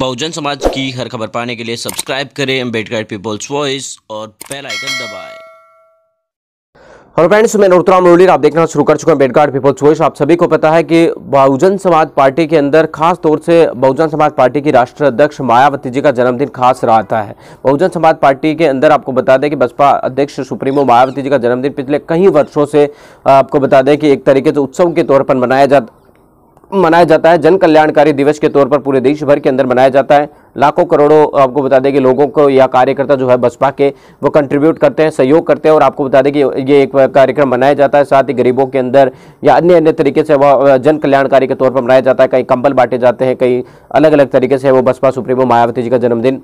बहुजन समाज की हर खबर पाने के लिए सब्सक्राइब करें अम्बेडकर पीपल्स वॉइस और बेल आइकन दबाएं हेलो फ्रेंड्स मैं नोतराम मुरली आप देखना शुरू कर चुका हैं बेडगार्ड पीपल्स वॉइस आप सभी को पता है कि बहुजन समाज पार्टी के अंदर खास तौर से बहुजन समाज पार्टी की राष्ट्रीय अध्यक्ष मायावती जी का जन्मदिन खास रहता है बहुजन समाज पार्टी के अंदर आपको बता दें कि बसपा अध्यक्ष सुप्रीमो मायावती जी का जन्मदिन पिछले कई वर्षों से आपको बता दें कि एक तरीके से उत्सव के तौर पर मनाया जा मनाया जाता है जन कल्याणकारी दिवस के तौर पर पूरे देश भर के अंदर मनाया जाता है लाखों करोड़ों आपको बता दें कि लोगों को या कार्यकर्ता जो है बसपा के वो कंट्रीब्यूट करते हैं सहयोग करते हैं और आपको बता दें कि ये एक कार्यक्रम मनाया जाता है साथ ही गरीबों के अंदर या अन्य अन्य तरीके से वह जन कल्याणकारी के तौर पर मनाया जाता है कहीं कंबल बांटे जाते हैं कहीं अलग अलग तरीके से वो बसपा सुप्रीमो मायावती जी का जन्मदिन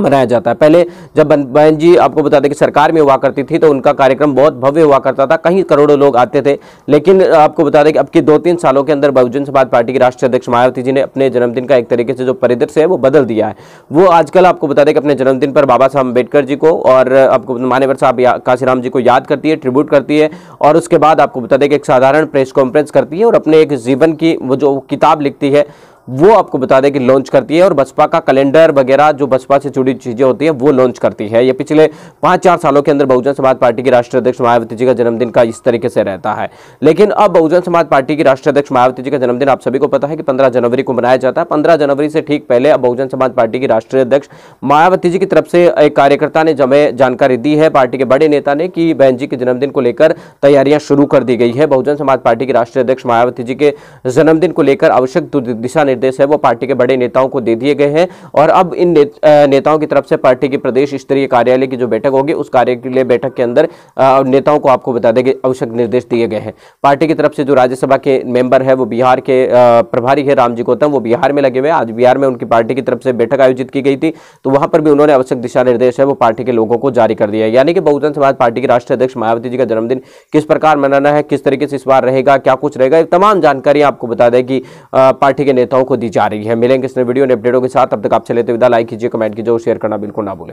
मनाया जाता है पहले जब बहन जी आपको बता दें कि सरकार में हुआ करती थी तो उनका कार्यक्रम बहुत भव्य हुआ करता था कहीं करोड़ों लोग आते थे लेकिन आपको बता दें कि अब के दो तीन सालों के अंदर बहुजन समाज पार्टी के राष्ट्रीय अध्यक्ष मायावती जी ने अपने जन्मदिन का एक तरीके से जो परिदृश्य है वो बदल दिया है वो आजकल आपको बता दें कि अपने जन्मदिन पर बाबा साहब अम्बेडकर जी को और आपको मान्यवर साहब काशीराम जी को याद करती है ट्रिब्यूट करती है और उसके बाद आपको बता दें कि एक साधारण प्रेस कॉन्फ्रेंस करती है और अपने एक जीवन की वो जो किताब लिखती है वो आपको बता दें कि लॉन्च करती है और बसपा का कैलेंडर वगैरह जो बसपा से जुड़ी चीज़ें होती है वो लॉन्च करती है ये पिछले पांच चार सालों के अंदर बहुजन समाज पार्टी की राष्ट्रीय अध्यक्ष मायावती जी का जन्मदिन का इस तरीके से रहता है लेकिन अब बहुजन समाज पार्टी की राष्ट्रीय अध्यक्ष मायावती जी का जन्मदिन आप सभी को पता है कि पंद्रह जनवरी को मनाया जाता है पंद्रह जनवरी से ठीक पहले अब बहुजन समाज पार्टी की राष्ट्रीय अध्यक्ष मायावती जी की तरफ से एक कार्यकर्ता ने जमे जानकारी दी है पार्टी के बड़े नेता ने कि बहन जी के जन्मदिन को लेकर तैयारियां शुरू कर दी गई है बहुजन समाज पार्टी की राष्ट्रीय अध्यक्ष मायावती जी के जन्मदिन को लेकर आवश्यक दिशा निर्देश है वो पार्टी के बड़े नेताओं को दे दिए गए हैं और अब इन ने, नेताओं की तरफ से पार्टी की प्रदेश स्तरीय कार्यालय की जो बैठक होगी उस कार्य के लिए बैठक के अंदर नेताओं को आपको बता दें कि आवश्यक निर्देश दिए गए हैं पार्टी की तरफ से जो राज्यसभा के मेंबर है वो बिहार के प्रभारी है रामजी गौतम वो बिहार में लगे हुए आज बिहार में उनकी पार्टी की तरफ से बैठक आयोजित की गई थी तो वहां पर भी उन्होंने आवश्यक दिशा निर्देश है वो पार्टी के लोगों को जारी कर दिया है यानी कि बहुजन समाज पार्टी के राष्ट्रीय अध्यक्ष मायावती जी का जन्मदिन किस प्रकार मनाना है किस तरीके से इस बार रहेगा क्या कुछ रहेगा तमाम जानकारी आपको बता दें कि पार्टी के नेताओं को दी जा रही है मिलेंगे इस वीडियो ने अपडेटों के साथ अब तक आप चले तो विदा लाइक कीजिए कमेंट कीजिए और शेयर करना बिल्कुल ना भूलें